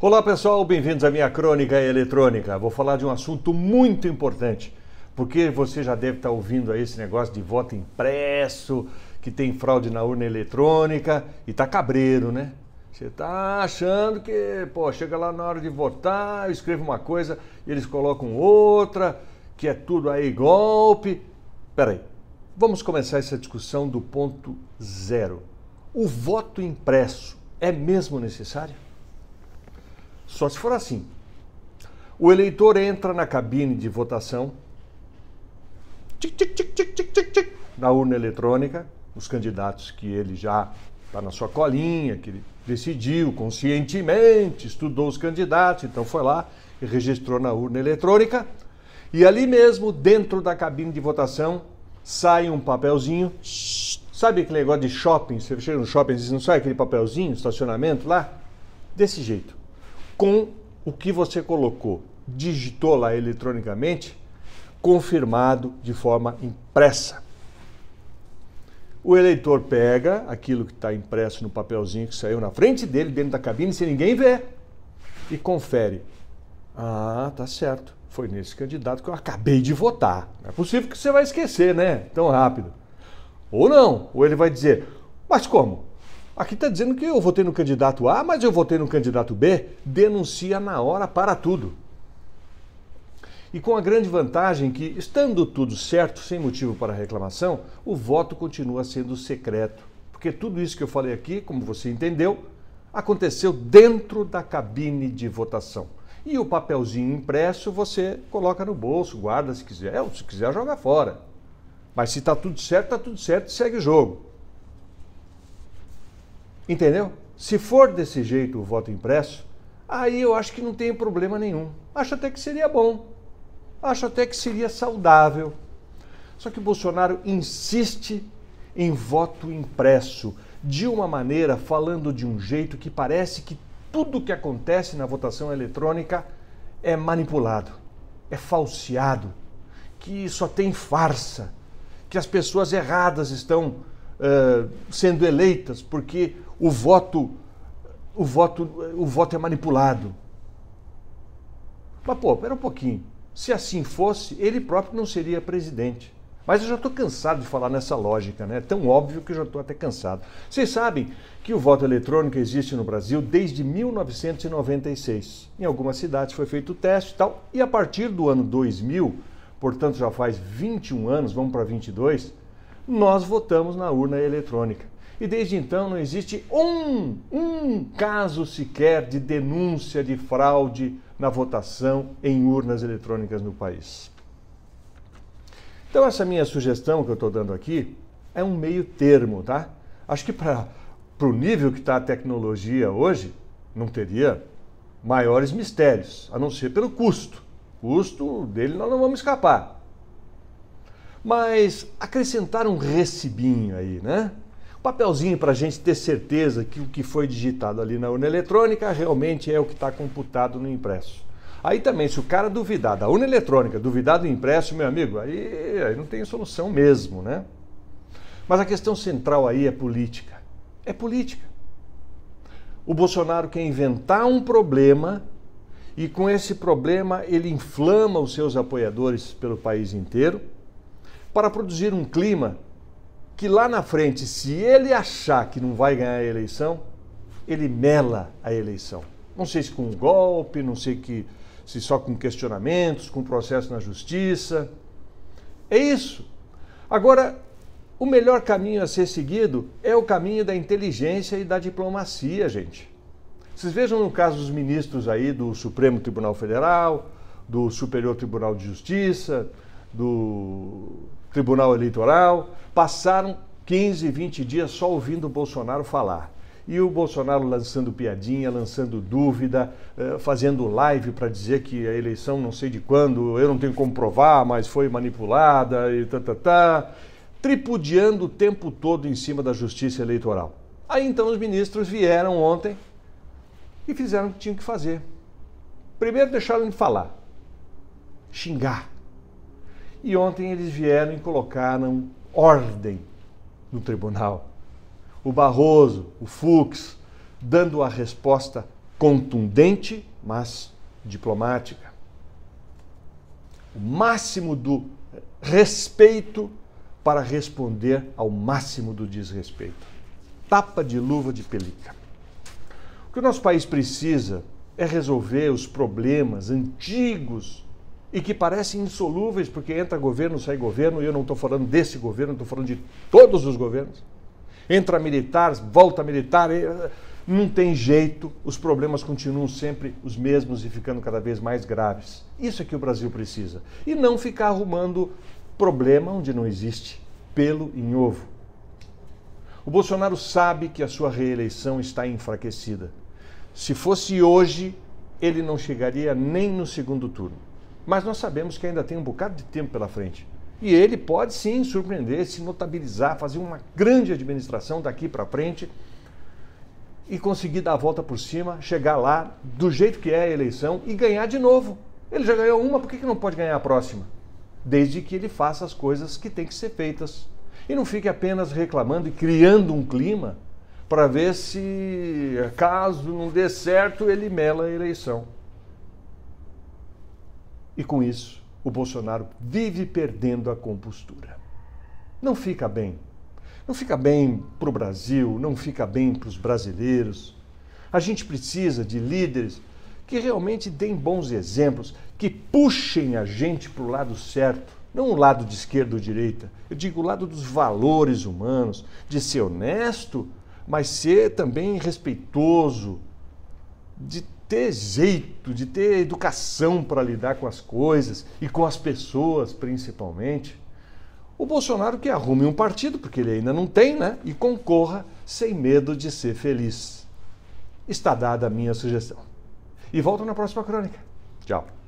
Olá pessoal, bem-vindos à minha crônica eletrônica. Vou falar de um assunto muito importante, porque você já deve estar ouvindo aí esse negócio de voto impresso, que tem fraude na urna eletrônica e tá cabreiro, né? Você tá achando que, pô, chega lá na hora de votar, eu escrevo uma coisa e eles colocam outra, que é tudo aí golpe. Peraí, vamos começar essa discussão do ponto zero. O voto impresso é mesmo necessário? Só se for assim. O eleitor entra na cabine de votação, tic, tic, tic, tic, tic, tic, tic, na urna eletrônica, os candidatos que ele já está na sua colinha, que ele decidiu conscientemente, estudou os candidatos, então foi lá e registrou na urna eletrônica. E ali mesmo, dentro da cabine de votação, sai um papelzinho. Sabe aquele negócio de shopping? Você chega no shopping e diz, não sai aquele papelzinho, estacionamento lá? Desse jeito com o que você colocou, digitou lá eletronicamente, confirmado de forma impressa. O eleitor pega aquilo que está impresso no papelzinho que saiu na frente dele, dentro da cabine, sem ninguém ver, e confere. Ah, tá certo. Foi nesse candidato que eu acabei de votar. Não é possível que você vai esquecer, né? Tão rápido. Ou não. Ou ele vai dizer, mas como? Aqui está dizendo que eu votei no candidato A, mas eu votei no candidato B. Denuncia na hora para tudo. E com a grande vantagem que, estando tudo certo, sem motivo para reclamação, o voto continua sendo secreto. Porque tudo isso que eu falei aqui, como você entendeu, aconteceu dentro da cabine de votação. E o papelzinho impresso você coloca no bolso, guarda se quiser, ou é, se quiser joga fora. Mas se está tudo certo, está tudo certo, segue o jogo. Entendeu? Se for desse jeito o voto impresso, aí eu acho que não tem problema nenhum. Acho até que seria bom. Acho até que seria saudável. Só que Bolsonaro insiste em voto impresso de uma maneira, falando de um jeito que parece que tudo que acontece na votação eletrônica é manipulado, é falseado, que só tem farsa, que as pessoas erradas estão eh, sendo eleitas, porque o voto, o voto, o voto é manipulado. Mas, pô, espera um pouquinho. Se assim fosse, ele próprio não seria presidente. Mas eu já estou cansado de falar nessa lógica, né? É tão óbvio que eu já estou até cansado. Vocês sabem que o voto eletrônico existe no Brasil desde 1996. Em algumas cidades foi feito o teste e tal. E a partir do ano 2000, portanto já faz 21 anos, vamos para 22, nós votamos na urna eletrônica. E desde então não existe um, um caso sequer de denúncia de fraude na votação em urnas eletrônicas no país. Então, essa minha sugestão que eu estou dando aqui é um meio termo, tá? Acho que para o nível que está a tecnologia hoje, não teria maiores mistérios, a não ser pelo custo. O custo dele nós não vamos escapar mas acrescentar um recibinho aí, né? Um papelzinho para a gente ter certeza que o que foi digitado ali na urna eletrônica realmente é o que está computado no impresso. Aí também, se o cara duvidar da urna eletrônica, duvidar do impresso, meu amigo, aí, aí não tem solução mesmo, né? Mas a questão central aí é política. É política. O Bolsonaro quer inventar um problema e com esse problema ele inflama os seus apoiadores pelo país inteiro para produzir um clima que lá na frente, se ele achar que não vai ganhar a eleição, ele mela a eleição. Não sei se com um golpe, não sei que, se só com questionamentos, com processo na justiça. É isso. Agora, o melhor caminho a ser seguido é o caminho da inteligência e da diplomacia, gente. Vocês vejam no caso dos ministros aí do Supremo Tribunal Federal, do Superior Tribunal de Justiça, do Tribunal Eleitoral, passaram 15, 20 dias só ouvindo o Bolsonaro falar. E o Bolsonaro lançando piadinha, lançando dúvida, eh, fazendo live para dizer que a eleição não sei de quando, eu não tenho como provar, mas foi manipulada e tá, tá, tá, tripudiando o tempo todo em cima da justiça eleitoral. Aí então os ministros vieram ontem e fizeram o que tinham que fazer. Primeiro deixaram de falar, xingar, e ontem eles vieram e colocaram ordem no tribunal. O Barroso, o Fux, dando a resposta contundente, mas diplomática. O máximo do respeito para responder ao máximo do desrespeito. Tapa de luva de pelica. O que o nosso país precisa é resolver os problemas antigos e que parecem insolúveis, porque entra governo, sai governo, e eu não estou falando desse governo, estou falando de todos os governos. Entra militar, volta militar, eh, não tem jeito, os problemas continuam sempre os mesmos e ficando cada vez mais graves. Isso é que o Brasil precisa. E não ficar arrumando problema onde não existe pelo em ovo. O Bolsonaro sabe que a sua reeleição está enfraquecida. Se fosse hoje, ele não chegaria nem no segundo turno. Mas nós sabemos que ainda tem um bocado de tempo pela frente. E ele pode sim surpreender, se notabilizar, fazer uma grande administração daqui para frente e conseguir dar a volta por cima, chegar lá do jeito que é a eleição e ganhar de novo. Ele já ganhou uma, por que, que não pode ganhar a próxima? Desde que ele faça as coisas que têm que ser feitas. E não fique apenas reclamando e criando um clima para ver se, caso não dê certo, ele mela a eleição. E com isso, o Bolsonaro vive perdendo a compostura. Não fica bem. Não fica bem para o Brasil, não fica bem para os brasileiros. A gente precisa de líderes que realmente deem bons exemplos, que puxem a gente para o lado certo, não o lado de esquerda ou direita. Eu digo o lado dos valores humanos, de ser honesto, mas ser também respeitoso, de ter jeito, de ter educação para lidar com as coisas e com as pessoas principalmente, o Bolsonaro que arrume um partido, porque ele ainda não tem, né? E concorra sem medo de ser feliz. Está dada a minha sugestão. E volto na próxima crônica. Tchau.